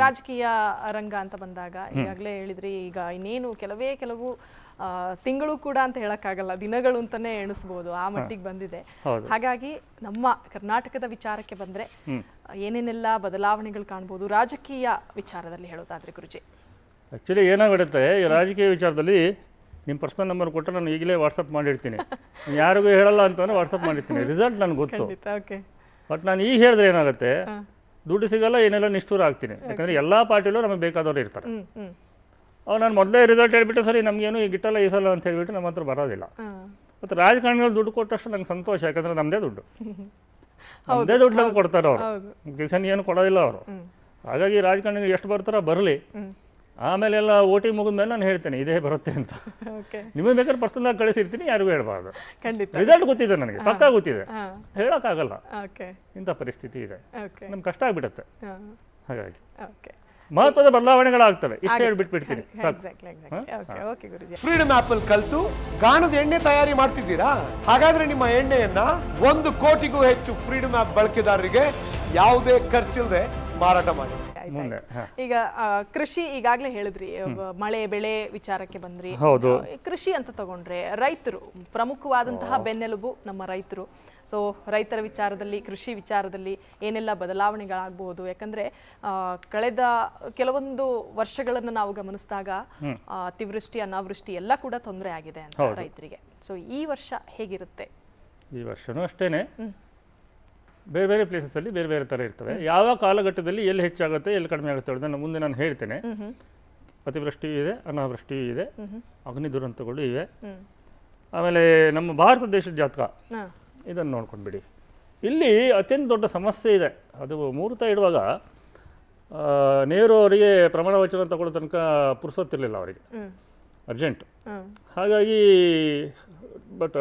ರಾಜಕೀಯ ರಂಗ ಅಂತ ಬಂದಾಗ ಈಗಾಗಲೇ ಹೇಳಿದ್ರಿ ಈಗ ಇನ್ನೇನು ಕೆಲವೇ ಕೆಲವು ತಿಂಗಳು ಕೂಡ ಅಂತ ಹೇಳಕ್ಕಾಗಲ್ಲ ದಿನಗಳು ಅಂತಾನೆ ಎಣಿಸ್ಬೋದು ಆ ಮಟ್ಟಿಗೆ ಬಂದಿದೆ ಹಾಗಾಗಿ ನಮ್ಮ ಕರ್ನಾಟಕದ ವಿಚಾರಕ್ಕೆ ಬಂದ್ರೆ ಏನೇನೆಲ್ಲ ಬದಲಾವಣೆಗಳು ಕಾಣ್ಬೋದು ರಾಜಕೀಯ ವಿಚಾರದಲ್ಲಿ ಹೇಳೋದಾದ್ರೆ ಗುರುಜಿ ಏನಾಗುತ್ತೆ ಈ ರಾಜಕೀಯ ವಿಚಾರದಲ್ಲಿ ನಿಮ್ಮ ಪರ್ಸನಲ್ ನಂಬರ್ ಕೊಟ್ಟರೆ ನಾನು ಈಗಲೇ ವಾಟ್ಸಪ್ ಮಾಡಿರ್ತೀನಿ ಯಾರಿಗೂ ಹೇಳಲ್ಲ ಅಂತಂದ್ರೆ ವಾಟ್ಸಪ್ ಮಾಡಿರ್ತೀನಿ ರಿಸಲ್ಟ್ ನನಗೆ ಗೊತ್ತು ಬಟ್ ನಾನು ಈಗ ಹೇಳಿದ್ರೆ ಏನಾಗುತ್ತೆ ದುಡ್ಡು ಸಿಗಲ್ಲ ಏನೆಲ್ಲ ನಿಷ್ಠೂರ ಆಗ್ತೀನಿ ಯಾಕಂದರೆ ಎಲ್ಲ ಪಾರ್ಟಿಲೂ ನಮಗೆ ಬೇಕಾದವರು ಇರ್ತಾರೆ ಅವ್ರು ನಾನು ಮೊದಲೇ ರಿಸಲ್ಟ್ ಹೇಳ್ಬಿಟ್ಟು ಸರಿ ನಮಗೇನು ಈ ಗಿಟ್ಟಲ್ಲ ಈ ಸಲ ಅಂತ ಹೇಳ್ಬಿಟ್ಟು ನಮ್ಮ ಹತ್ರ ಬರೋದಿಲ್ಲ ಮತ್ತು ರಾಜಕಾರಣಿಗಳು ದುಡ್ಡು ಕೊಟ್ಟಷ್ಟು ನಂಗೆ ಸಂತೋಷ ಯಾಕಂದ್ರೆ ನಮ್ಮದೇ ದುಡ್ಡು ಅದೇ ದುಡ್ಡು ನಮ್ಗೆ ಕೊಡ್ತಾರೆ ಅವರು ಗಿಸನ್ ಏನು ಕೊಡೋದಿಲ್ಲ ಅವರು ಹಾಗಾಗಿ ರಾಜಕಾರಣಿಗಳು ಎಷ್ಟು ಬರ್ತಾರೋ ಬರಲಿ ಆಮೇಲೆ ಎಲ್ಲ ಓಟಿ ಮುಗಿದ್ಮೇಲೆ ನಾನು ಹೇಳ್ತೇನೆ ಇದೇ ಬರುತ್ತೆ ಅಂತ ನಿಮಗೆ ಬೇಕಾದ್ರೆ ಪರ್ಸನಲ್ ಆಗಿ ಕಳಿಸಿರ್ತೀನಿ ಯಾರಿಗೂ ಹೇಳ್ಬಾರ್ದು ರಿಸಲ್ಟ್ ಗೊತ್ತಿದೆ ನನಗೆ ಪಕ್ಕ ಗೊತ್ತಿದೆ ಹೇಳೋಕ್ಕಾಗಲ್ಲ ಇಂಥ ಪರಿಸ್ಥಿತಿ ಇದೆ ನಮ್ಗೆ ಕಷ್ಟ ಆಗಿಬಿಡುತ್ತೆ ಹಾಗಾಗಿ ಮಹತ್ವದ ಬದಲಾವಣೆಗಳಾಗ್ತವೆ ಹೇಳಿ ಹೇಳ್ಬಿಟ್ಬಿಡ್ತೀನಿ ಫ್ರೀಡಮ್ ಆಪ್ ಅಲ್ಲಿ ಕಲ್ತು ಗಾಣದ ಎಣ್ಣೆ ತಯಾರಿ ಮಾಡ್ತಿದ್ದೀರಾ ಹಾಗಾದ್ರೆ ನಿಮ್ಮ ಎಣ್ಣೆಯನ್ನ ಒಂದು ಕೋಟಿಗೂ ಹೆಚ್ಚು ಫ್ರೀಡಮ್ ಆಪ್ ಬಳಕೆದಾರರಿಗೆ ಯಾವುದೇ ಖರ್ಚಿಲ್ಲದೆ ಮಾರಾಟ ಮಾಡಿ ಈಗ ಕೃಷಿ ಈಗಾಗಲೇ ಹೇಳಿದ್ರಿ ಮಳೆ ಬೆಳೆ ವಿಚಾರಕ್ಕೆ ಬಂದ್ರಿ ಹೌದು ಕೃಷಿ ಅಂತ ತಗೊಂಡ್ರೆ ರೈತರು ಪ್ರಮುಖವಾದಂತಹ ಬೆನ್ನೆಲುಬು ನಮ್ಮ ರೈತರು ಸೊ ರೈತರ ವಿಚಾರದಲ್ಲಿ ಕೃಷಿ ವಿಚಾರದಲ್ಲಿ ಏನೆಲ್ಲ ಬದಲಾವಣೆಗಳಾಗಬಹುದು ಯಾಕಂದ್ರೆ ಕಳೆದ ಕೆಲವೊಂದು ವರ್ಷಗಳನ್ನು ನಾವು ಗಮನಿಸಿದಾಗ ಅತಿವೃಷ್ಟಿ ಅನಾವೃಷ್ಟಿ ಎಲ್ಲ ಕೂಡ ತೊಂದರೆ ಆಗಿದೆ ಅಂತ ರೈತರಿಗೆ ಸೊ ಈ ವರ್ಷ ಹೇಗಿರುತ್ತೆ ಈ ವರ್ಷನೂ ಅಷ್ಟೇನೆ ಬೇರೆ ಬೇರೆ ಅಲ್ಲಿ ಬೇರೆ ಬೇರೆ ಥರ ಇರ್ತವೆ ಯಾವ ಕಾಲಘಟ್ಟದಲ್ಲಿ ಎಲ್ಲಿ ಹೆಚ್ಚಾಗುತ್ತೆ ಎಲ್ಲಿ ಕಡಿಮೆ ಆಗುತ್ತೆ ಅನ್ನೋದನ್ನು ಮುಂದೆ ನಾನು ಹೇಳ್ತೇನೆ ಅತಿವೃಷ್ಟಿಯೂ ಇದೆ ಅನಾವೃಷ್ಟಿಯೂ ಇದೆ ಅಗ್ನಿ ದುರಂತಗಳು ಇವೆ ಆಮೇಲೆ ನಮ್ಮ ಭಾರತ ದೇಶದ ಜಾತಕ ಇದನ್ನು ನೋಡ್ಕೊಂಡ್ಬಿಡಿ ಇಲ್ಲಿ ಅತ್ಯಂತ ದೊಡ್ಡ ಸಮಸ್ಯೆ ಇದೆ ಅದು ಮೂರ್ತ ಇಡುವಾಗ ನೇರು ಅವರಿಗೆ ಪ್ರಮಾಣ ವಚನ ತಗೊಳ್ಳೋ ತನಕ ಪುರುಸತ್ತಿರಲಿಲ್ಲ ಅವರಿಗೆ ಅರ್ಜೆಂಟ್ ಹಾಗಾಗಿ ಬಟ್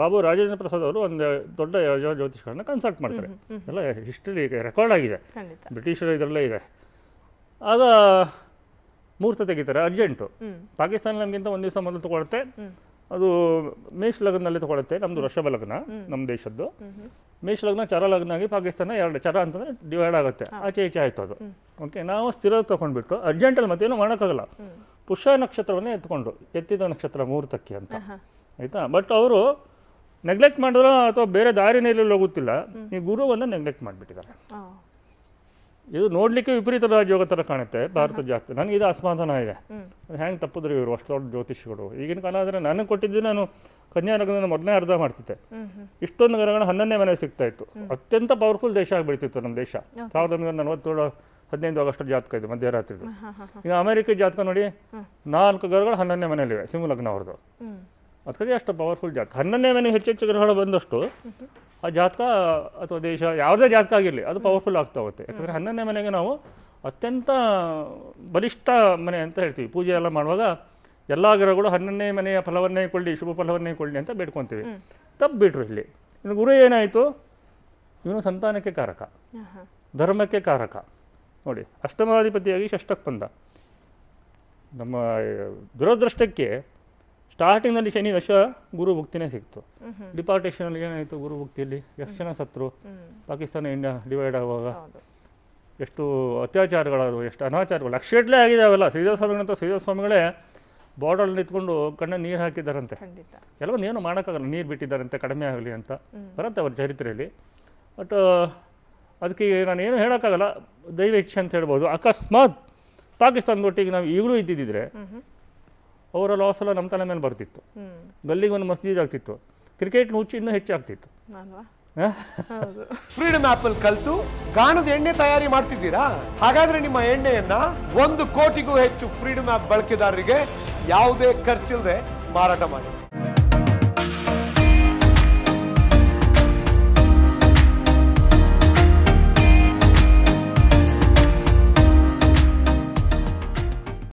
ಬಾಬು ರಾಜೇಂದ್ರ ಪ್ರಸಾದ್ ಅವರು ಒಂದು ದೊಡ್ಡ ಜ್ಯೋತಿಷ್ಗಳನ್ನ ಕನ್ಸಲ್ಟ್ ಮಾಡ್ತಾರೆ ಎಲ್ಲ ಹಿಸ್ಟ್ರಿ ರೆಕಾರ್ಡ್ ಆಗಿದೆ ಬ್ರಿಟಿಷರು ಇದರಲ್ಲೇ ಇದೆ ಆಗ ಮುಹೂರ್ತ ತೆಗಿತಾರೆ ಅರ್ಜೆಂಟು ಪಾಕಿಸ್ತಾನ ನಮಗಿಂತ ಒಂದು ದಿವಸ ಮೊದಲು ತೊಗೊಳುತ್ತೆ ಅದು ಮೇಷ್ ಲಗ್ನಲ್ಲಿ ತೊಗೊಳುತ್ತೆ ನಮ್ಮದು ವೃಷಭ ಲಗ್ನ ನಮ್ಮ ದೇಶದ್ದು ಮೇಷ್ ಲಗ್ನ ಚರ ಲಗ್ನ ಆಗಿ ಪಾಕಿಸ್ತಾನ ಎರಡು ಚರ ಅಂತಂದರೆ ಡಿವೈಡ್ ಆಗುತ್ತೆ ಆಚೆ ಈಚೆ ಆಯಿತು ಅದು ಓಕೆ ನಾವು ಸ್ಥಿರ ತೊಗೊಂಡ್ಬಿಟ್ಟು ಅರ್ಜೆಂಟಲ್ಲಿ ಮತ್ತೇನು ಮಾಡೋಕ್ಕಾಗಲ್ಲ ಪುಷ್ಯ ನಕ್ಷತ್ರವನ್ನೇ ಎತ್ಕೊಂಡು ಎತ್ತಿದ ನಕ್ಷತ್ರ ಮುಹೂರ್ತಕ್ಕೆ ಅಂತ ಆಯಿತಾ ಬಟ್ ಅವರು ನೆಗ್ಲೆಕ್ಟ್ ಮಾಡಿದ್ರೆ ಅಥವಾ ಬೇರೆ ದಾರಿನಲ್ಲಿ ಹೋಗುತ್ತಿಲ್ಲ ಈ ಗುರುವನ್ನು ನೆಗ್ಲೆಕ್ಟ್ ಮಾಡಿಬಿಟ್ಟಿದ್ದಾರೆ ಇದು ನೋಡಲಿಕ್ಕೆ ವಿಪರೀತ ರಾಜ್ಯೋಗ ಥರ ಕಾಣುತ್ತೆ ಭಾರತ ಜಾಸ್ತಿ ನನಗೆ ಇದು ಅಸಮಾಧಾನ ಇದೆ ಹೆಂಗೆ ತಪ್ಪಿದ್ರು ಇವರು ಅಷ್ಟು ದೊಡ್ಡ ಜ್ಯೋತಿಷಿಗಳು ಈಗಿನ ಕಾಲ ಆದರೆ ನನಗೆ ಕೊಟ್ಟಿದ್ದು ನಾನು ಕನ್ಯಾರಗನ ಮೊದಲನೇ ಅರ್ಧ ಮಾಡ್ತಿದ್ದೆ ಇಷ್ಟೊಂದು ಗ್ರಹಗಳು ಹನ್ನೊಂದನೇ ಮನೆ ಸಿಗ್ತಾ ಇತ್ತು ಅತ್ಯಂತ ಪವರ್ಫುಲ್ ದೇಶ ಆಗಿಬಿಡ್ತಿತ್ತು ನಮ್ಮ ದೇಶ ಸಾವಿರದ ಒಂಬೈನೂರ ನಲವತ್ತೇಳು ಹದಿನೈದು ಆಗಸ್ಟ್ ಜಾತಕ ಇದೆ ಮಧ್ಯರಾತ್ರಿ ಈಗ ಅಮೆರಿಕ ಜಾತಕ ನೋಡಿ ನಾಲ್ಕು ಗ್ರಹಗಳು ಹನ್ನೊಂದನೇ ಮನೆಯಲ್ಲಿವೆ ಸಿಂಹು ಲಗ್ನ ಅವ್ರದ್ದು ಅದಕ್ಕೆ ಅಷ್ಟು ಪವರ್ಫುಲ್ ಜಾತಕ ಹನ್ನೊಂದನೇ ಮನೆ ಹೆಚ್ಚೆಚ್ಚು ಗ್ರಹಗಳು ಬಂದಷ್ಟು ಆ ಜಾತಕ ಅಥವಾ ದೇಶ ಯಾವುದೇ ಜಾತಕ ಆಗಿರಲಿ ಅದು ಪವರ್ಫುಲ್ ಆಗ್ತಾ ಹೋಗುತ್ತೆ ಯಾಕಂದರೆ ಹನ್ನೊಂದನೇ ಮನೆಗೆ ನಾವು ಅತ್ಯಂತ ಬಲಿಷ್ಠ ಮನೆ ಅಂತ ಹೇಳ್ತೀವಿ ಪೂಜೆ ಎಲ್ಲ ಮಾಡುವಾಗ ಎಲ್ಲ ಗ್ರಹಗಳು ಹನ್ನೊಂದನೇ ಮನೆಯ ಫಲವನ್ನೇ ಕೊಳ್ಳಿ ಶುಭ ಫಲವನ್ನೇ ಕೊಳ್ಳಿ ಅಂತ ಬೇಡ್ಕೊತೀವಿ ತಪ್ಪು ಬಿಟ್ರು ಇಲ್ಲಿ ಇನ್ನು ಗುರು ಏನಾಯಿತು ಇವನು ಸಂತಾನಕ್ಕೆ ಕಾರಕ ಧರ್ಮಕ್ಕೆ ಕಾರಕ ನೋಡಿ ಅಷ್ಟಮಾಧಿಪತಿಯಾಗಿ ಷಷ್ಟಕ್ಕೆ ಬಂದ ನಮ್ಮ ದುರದೃಷ್ಟಕ್ಕೆ ಸ್ಟಾರ್ಟಿಂಗ್ನಲ್ಲಿ ಶನಿ ದಶ ಗುರು ಭಕ್ತಿನೇ ಸಿಕ್ತು ಡಿಪಾರ್ಟೇಷನಲ್ಲಿ ಏನಾಯಿತು ಗುರು ಭಕ್ತಿಯಲ್ಲಿ ಎಷ್ಟು ಸತ್ರು ಪಾಕಿಸ್ತಾನ ಇಂಡಿಯಾ ಡಿವೈಡ್ ಆಗುವಾಗ ಎಷ್ಟು ಅತ್ಯಾಚಾರಗಳಾದವು ಎಷ್ಟು ಅನಾಚಾರಗಳು ಲಕ್ಷೇಟ್ಲೇ ಆಗಿದೆ ಅವೆಲ್ಲ ಶ್ರೀಧರ ಸ್ವಾಮಿಗಳೇ ಬಾರ್ಡರ್ ನಿಂತ್ಕೊಂಡು ಕಣ್ಣ ನೀರು ಹಾಕಿದ್ದಾರಂತೆ ಕೆಲವೊಂದು ಏನು ಮಾಡೋಕ್ಕಾಗಲ್ಲ ನೀರು ಬಿಟ್ಟಿದ್ದಾರಂತೆ ಕಡಿಮೆ ಆಗಲಿ ಅಂತ ಬರುತ್ತೆ ಅವ್ರ ಚರಿತ್ರೆಯಲ್ಲಿ ಬಟ್ ಅದಕ್ಕೆ ನಾನು ಏನು ಹೇಳೋಕ್ಕಾಗಲ್ಲ ದೈವ ಇಚ್ಛೆ ಅಂತ ಹೇಳ್ಬೋದು ಅಕಸ್ಮಾತ್ ಪಾಕಿಸ್ತಾನದೊಟ್ಟಿಗೆ ನಾವು ಈಗಲೂ ಇದ್ದಿದ್ದರೆ ಅವರ ಎಲ್ಲ ನಮ್ಮ ತಲೆ ಮೇಲೆ ಬರ್ತಿತ್ತು ಗಲ್ಲಿಗೆ ಒಂದು ಮಸ್ಜಿದ್ ಆಗ್ತಿತ್ತು ಕ್ರಿಕೆಟ್ ಹುಚ್ಚು ಇನ್ನೂ ಹೆಚ್ಚಾಗ್ತಿತ್ತು ಫ್ರೀಡಮ್ ಆಪಲ್ ಕಲ್ತು ಕಾಣದ ಎಣ್ಣೆ ತಯಾರಿ ಮಾಡ್ತಿದ್ದೀರಾ ಹಾಗಾದ್ರೆ ನಿಮ್ಮ ಎಣ್ಣೆಯನ್ನ ಒಂದು ಕೋಟಿಗೂ ಹೆಚ್ಚು ಫ್ರೀಡಮ್ ಆಪ್ ಬಳಕೆದಾರರಿಗೆ ಯಾವುದೇ ಖರ್ಚಿಲ್ಲದೆ ಮಾರಾಟ ಮಾಡಿ